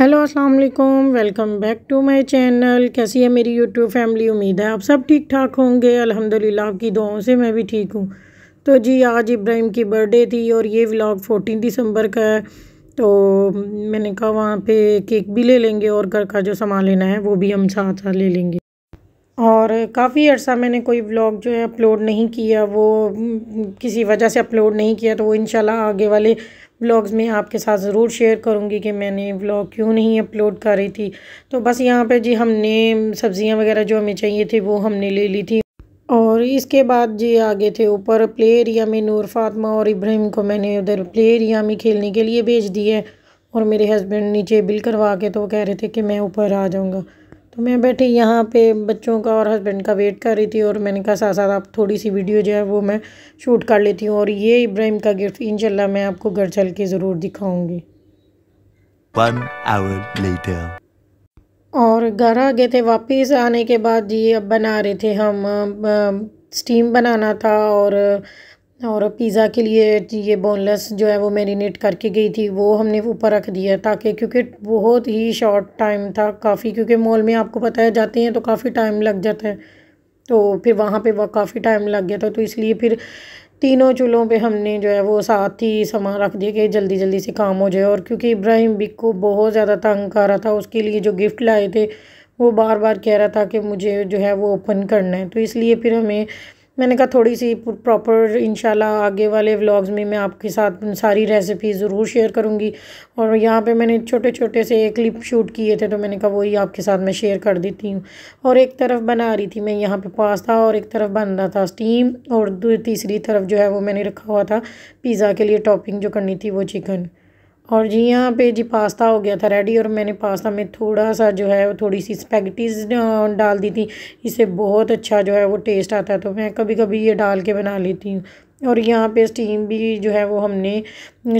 Hello अस्सलाम वालेकुम welcome back to my channel कैसी है मेरी यूट्यूब फैमिली उम्मीद है आप सब ठीक ठाक होंगे अल्हम्दुलिल्लाह आपकी दुआओं से मैं भी ठीक हूँ तो जी आज इब्राहिम की बर्थडे थी और ये व्लॉग फोर्टीन दिसंबर का है तो मैंने कहा वहाँ पे केक भी ले लेंगे और घर का जो सामान लेना है वो भी हम साथ साथ ले लेंगे और काफ़ी अर्सा मैंने कोई व्लॉग जो है अपलोड नहीं किया वो किसी वजह से अपलोड नहीं किया तो वो इन आगे वाले व्लॉग्स में आपके साथ ज़रूर शेयर करूँगी कि मैंने व्लॉग क्यों नहीं अपलोड कर रही थी तो बस यहाँ पे जी हमने सब्ज़ियाँ वगैरह जो हमें चाहिए थी वो हमने ले ली थी और इसके बाद जी आगे थे ऊपर प्ले एरिया में नूर फातमा और इब्राहिम को मैंने उधर प्ले एरिया में खेलने के लिए भेज दिए और मेरे हस्बैंड नीचे बिल करवा के तो कह रहे थे कि मैं ऊपर आ जाऊँगा तो मैं बैठी यहाँ पे बच्चों का और हस्बैंड का वेट कर रही थी और मैंने कहा साथ साथ आप थोड़ी सी वीडियो जो है वो मैं शूट कर लेती हूँ और ये इब्राहिम का गिफ्ट इन मैं आपको घर चल के ज़रूर दिखाऊँगी और घर आ गए थे वापस आने के बाद जी अब बना रहे थे हम स्टीम बनाना था और और पिज़्ज़ा के लिए ये बोनलेस जो है वो मैरिनेट करके गई थी वो हमने ऊपर रख दिया ताकि क्योंकि बहुत ही शॉर्ट टाइम था काफ़ी क्योंकि मॉल में आपको पता है जाते हैं तो काफ़ी टाइम लग जाता है तो फिर वहाँ पे वह काफ़ी टाइम लग गया था तो इसलिए फिर तीनों चूल्हों पे हमने जो है वो साथ ही सामान रख दिया कि जल्दी जल्दी से काम हो जाए और क्योंकि इब्राहिम बिक को बहुत ज़्यादा तंग कर रहा था उसके लिए जो गिफ्ट लाए थे वो बार बार कह रहा था कि मुझे जो है वो ओपन करना है तो इसलिए फिर हमें मैंने कहा थोड़ी सी प्रॉपर इंशाल्लाह आगे वाले व्लॉग्स में मैं आपके साथ सारी रेसिपी ज़रूर शेयर करूँगी और यहाँ पे मैंने छोटे छोटे से एक क्लिप शूट किए थे तो मैंने कहा वही आपके साथ मैं शेयर कर देती हूँ और एक तरफ बना रही थी मैं यहाँ पे पास्ता और एक तरफ बन रहा था स्टीम और तीसरी तरफ जो है वो मैंने रखा हुआ था पिज़्ज़ा के लिए टॉपिंग जो करनी थी वो चिकन और जी यहाँ पे जी पास्ता हो गया था रेडी और मैंने पास्ता में थोड़ा सा जो है वो थोड़ी सी स्पैगटीज़ डाल दी थी इससे बहुत अच्छा जो है वो टेस्ट आता है तो मैं कभी कभी ये डाल के बना लेती हूँ और यहाँ पे स्टीम भी जो है वो हमने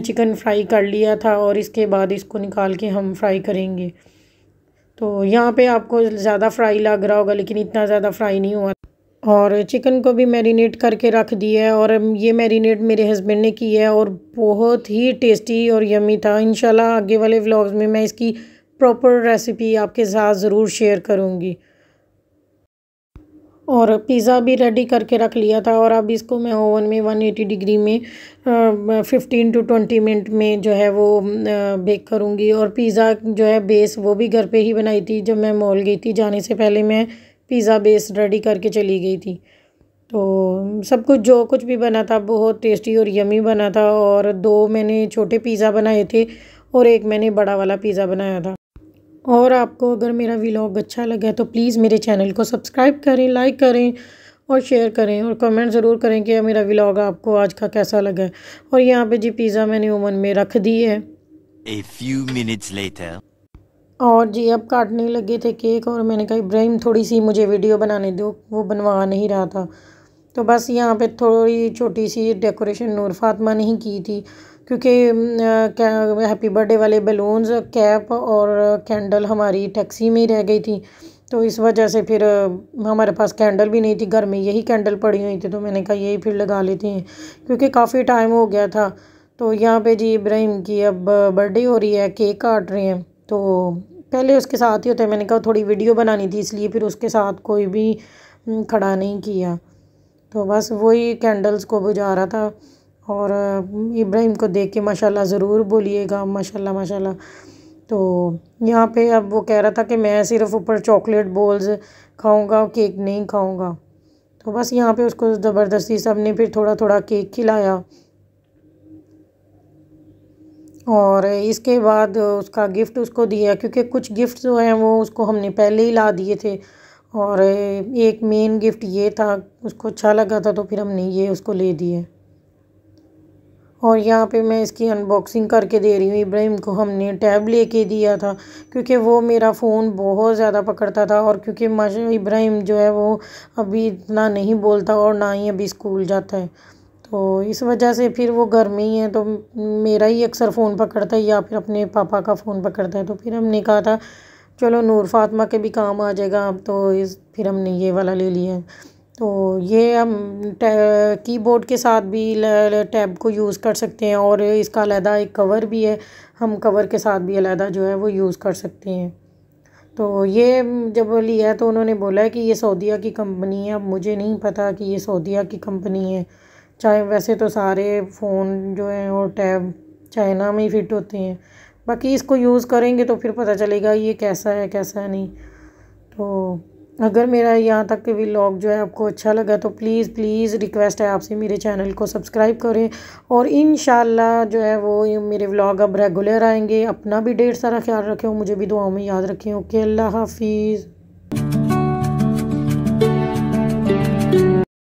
चिकन फ्राई कर लिया था और इसके बाद इसको निकाल के हम फ्राई करेंगे तो यहाँ पर आपको ज़्यादा फ्राई लग रहा होगा लेकिन इतना ज़्यादा फ्राई नहीं हुआ और चिकन को भी मैरिनेट करके रख दिया है और ये मैरिनेट मेरे हस्बैंड ने की है और बहुत ही टेस्टी और यमी था इन आगे वाले व्लॉग्स में मैं इसकी प्रॉपर रेसिपी आपके साथ ज़रूर शेयर करूँगी और पिज़्ज़ा भी रेडी करके रख लिया था और अब इसको मैं ओवन में 180 डिग्री में फ़िफ्टीन टू ट्वेंटी मिनट में जो है वो बेक करूँगी और पिज़्ज़ा जो है बेस वो भी घर पे ही बनाई थी जब मैं मॉल गई थी जाने से पहले मैं पिज़्ज़ा बेस रेडी करके चली गई थी तो सब कुछ जो कुछ भी बना था बहुत टेस्टी और यमी बना था और दो मैंने छोटे पिज़्ज़ा बनाए थे और एक मैंने बड़ा वाला पिज़्ज़ा बनाया था और आपको अगर मेरा व्लॉग अच्छा लगा तो प्लीज़ मेरे चैनल को सब्सक्राइब करें लाइक करें और शेयर करें और कमेंट ज़रूर करें कि मेरा व्लॉग आपको आज का कैसा लगा और यहाँ पे जी पिज़्ज़ा मैंने ओवन में रख दी है A few minutes later. और जी अब काटने लगे थे केक और मैंने कहा इब्राहिम थोड़ी सी मुझे वीडियो बनाने दो वो बनवा नहीं रहा था तो बस यहाँ पे थोड़ी छोटी सी डेकोरेशन नूर फातमा ने ही की थी क्योंकि हैप्पी बर्थडे वाले बलून्स कैप और कैंडल हमारी टैक्सी में ही रह गई थी तो इस वजह से फिर हमारे पास कैंडल भी नहीं थी घर में यही कैंडल पड़ी हुई थी तो मैंने कहा यही फिर लगा लेते हैं क्योंकि काफ़ी टाइम हो गया था तो यहाँ पे जी इब्राहिम की अब बर्थडे हो रही है केक काट रहे हैं तो पहले उसके साथ ही होते मैंने कहा थोड़ी वीडियो बनानी थी इसलिए फिर उसके साथ कोई भी खड़ा नहीं किया तो बस वही कैंडल्स को बुझा रहा था और इब्राहिम को देख के माशाल्लाह ज़रूर बोलिएगा माशाल्लाह माशाल्लाह तो यहाँ पे अब वो कह रहा था कि मैं सिर्फ ऊपर चॉकलेट बॉल्स खाऊंगा केक नहीं खाऊंगा तो बस यहाँ पे उसको ज़बरदस्ती सब ने फिर थोड़ा थोड़ा केक खिलाया और इसके बाद उसका गिफ्ट उसको दिया क्योंकि कुछ गिफ्ट जो हैं वो उसको हमने पहले ही ला दिए थे और एक मेन गिफ्ट ये था उसको अच्छा लगा था तो फिर हमने ये उसको ले दिए और यहाँ पे मैं इसकी अनबॉक्सिंग करके दे रही हूँ इब्राहिम को हमने टैब लेके दिया था क्योंकि वो मेरा फ़ोन बहुत ज़्यादा पकड़ता था और क्योंकि माशा इब्राहिम जो है वो अभी इतना नहीं बोलता और ना ही अभी स्कूल जाता है तो इस वजह से फिर वो घर में ही है तो मेरा ही अक्सर फ़ोन पकड़ता है या फिर अपने पापा का फ़ोन पकड़ता है तो फिर हमने कहा था चलो नूर फातमा के भी काम आ जाएगा अब तो इस फिर हमने ये वाला ले लिया तो ये हम कीबोर्ड के साथ भी टैब को यूज़ कर सकते हैं और इसका अलहदा एक कवर भी है हम कवर के साथ भी अलहदा जो है वो यूज़ कर सकते हैं तो ये जब लिया तो उन्होंने बोला है कि ये सऊदीया की कंपनी है अब मुझे नहीं पता कि ये सऊदीया की कंपनी है चाहे वैसे तो सारे फ़ोन जो हैं और टैब चाइना में ही फिट होते हैं बाकी इसको यूज़ करेंगे तो फिर पता चलेगा ये कैसा है कैसा है नहीं तो अगर मेरा यहाँ तक के व्लॉग जो है आपको अच्छा लगा तो प्लीज़ प्लीज़ रिक्वेस्ट है आपसे मेरे चैनल को सब्सक्राइब करें और इन जो है वो मेरे व्लॉग अब रेगुलर आएंगे अपना भी ढेर सारा ख्याल रखें मुझे भी दुआओं में याद रखें ओके अल्लाह हाफिज़